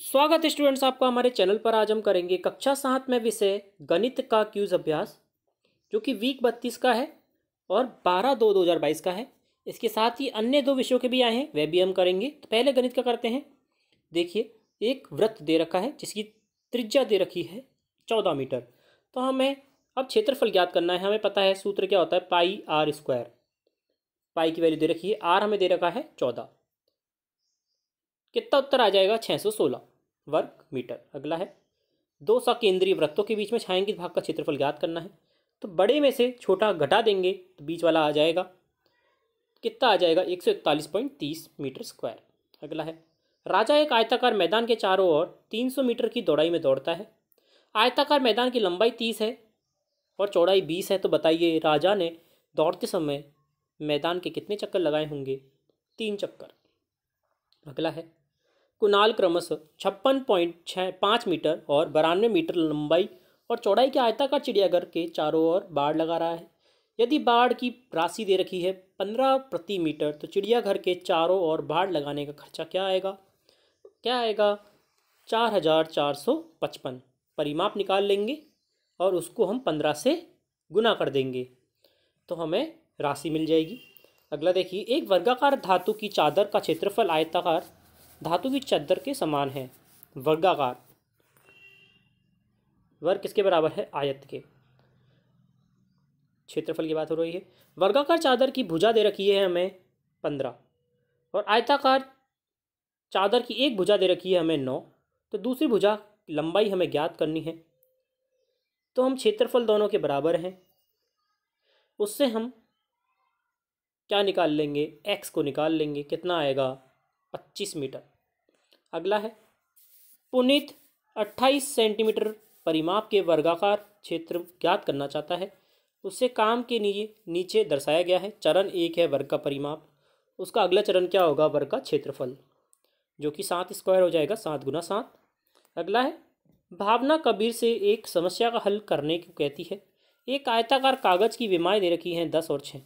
स्वागत स्टूडेंट्स आपका हमारे चैनल पर आज हम करेंगे कक्षा सात में विषय गणित का क्यूज अभ्यास जो कि वीक बत्तीस का है और बारह दो दो हज़ार बाईस का है इसके साथ ही अन्य दो विषयों के भी आए हैं वह भी हम करेंगे तो पहले गणित का करते हैं देखिए एक व्रत दे रखा है जिसकी त्रिज्या दे रखी है चौदह मीटर तो हमें अब क्षेत्रफल ज्ञात करना है हमें पता है सूत्र क्या होता है पाई आर स्क्वायर पाई की वैल्यू दे रखी है आर हमें दे रखा है चौदह कितना उत्तर आ जाएगा छः सौ सोलह वर्ग मीटर अगला है दो सौ केंद्रीय वृत्तों के बीच में छायांकित भाग का क्षेत्रफल ज्ञात करना है तो बड़े में से छोटा घटा देंगे तो बीच वाला आ जाएगा कितना आ जाएगा एक सौ इकतालीस पॉइंट तीस मीटर स्क्वायर अगला है राजा एक आयताकार मैदान के चारों ओर तीन सौ मीटर की दौड़ाई में दौड़ता है आयताकार मैदान की लंबाई तीस है और चौड़ाई बीस है तो बताइए राजा ने दौड़ते समय मैदान के कितने चक्कर लगाए होंगे तीन चक्कर अगला है कुनाल क्रमशः छप्पन पॉइंट छः पाँच मीटर और बानवे मीटर लंबाई और चौड़ाई के आयताकार चिड़ियाघर के चारों ओर बाढ़ लगा रहा है यदि बाढ़ की राशि दे रखी है पंद्रह प्रति मीटर तो चिड़ियाघर के चारों ओर बाढ़ लगाने का खर्चा क्या आएगा क्या आएगा चार हज़ार चार सौ पचपन परिमाप निकाल लेंगे और उसको हम पंद्रह से गुना कर देंगे तो हमें राशि मिल जाएगी अगला देखिए एक वर्गाकार धातु की चादर का क्षेत्रफल आयताकार धातु की चद्दर के समान है वर्गाकार वर्ग किसके बराबर है आयत के क्षेत्रफल की बात हो रही है वर्गाकार चादर की भुजा दे रखी है हमें पंद्रह और आयताकार चादर की एक भुजा दे रखी है हमें नौ तो दूसरी भुजा लंबाई हमें ज्ञात करनी है तो हम क्षेत्रफल दोनों के बराबर हैं उससे हम क्या निकाल लेंगे एक्स को निकाल लेंगे कितना आएगा पच्चीस मीटर अगला है पुनित अट्ठाईस सेंटीमीटर परिमाप के वर्गाकार क्षेत्र ज्ञात करना चाहता है उससे काम के लिए नीचे दर्शाया गया है चरण एक है वर्ग का परिमाप उसका अगला चरण क्या होगा वर्ग का क्षेत्रफल जो कि सात स्क्वायर हो जाएगा सात गुना सात अगला है भावना कबीर से एक समस्या का हल करने को कहती है एक आयताकार कागज की विमाएँ दे रखी हैं दस और छः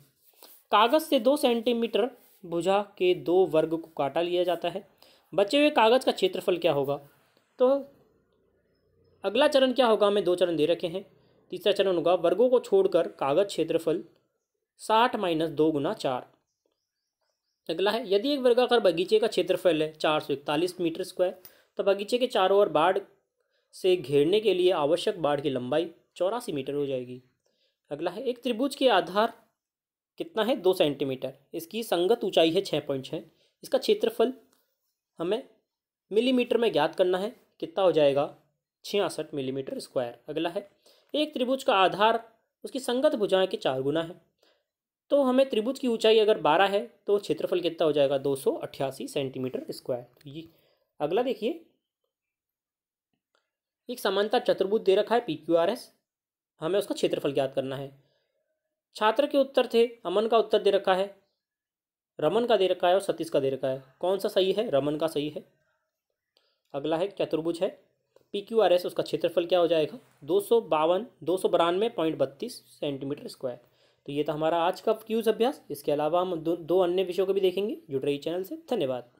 कागज़ से दो सेंटीमीटर भुजा के दो वर्ग को काटा लिया जाता है बचे हुए कागज़ का क्षेत्रफल क्या होगा तो अगला चरण क्या होगा हमें दो चरण दे रखे हैं तीसरा चरण होगा वर्गों को छोड़कर कागज क्षेत्रफल साठ माइनस दो गुना चार अगला है यदि एक वर्गाकार बगीचे का क्षेत्रफल है चार सौ इकतालीस मीटर स्क्वायर तो बगीचे के चारों ओर बाढ़ से घेरने के लिए आवश्यक बाढ़ की लंबाई चौरासी मीटर हो जाएगी अगला है एक त्रिभुज के आधार कितना है दो सेंटीमीटर इसकी संगत ऊंचाई है छः पॉइंट छः इसका क्षेत्रफल हमें मिलीमीटर में ज्ञात करना है कितना हो जाएगा छियासठ मिलीमीटर स्क्वायर अगला है एक त्रिभुज का आधार उसकी संगत भुजाएं के चार गुना है तो हमें त्रिभुज की ऊंचाई अगर बारह है तो क्षेत्रफल कितना हो जाएगा दो सौ सेंटीमीटर स्क्वायर तो ये अगला देखिए एक समानता चतुर्भुज दे रखा है पी क्यू आर एस हमें उसका क्षेत्रफल ज्ञात करना है छात्र के उत्तर थे अमन का उत्तर दे रखा है रमन का दे रखा है और सतीश का दे रखा है कौन सा सही है रमन का सही है अगला है चतुर्भुज है पी क्यू आर एस उसका क्षेत्रफल क्या हो जाएगा दो सौ बावन दो सौ बानवे पॉइंट बत्तीस सेंटीमीटर स्क्वायर तो ये था हमारा आज का क्यूज़ अभ्यास इसके अलावा हम दो, दो अन्य विषयों को भी देखेंगे जुड़ रही चैनल से धन्यवाद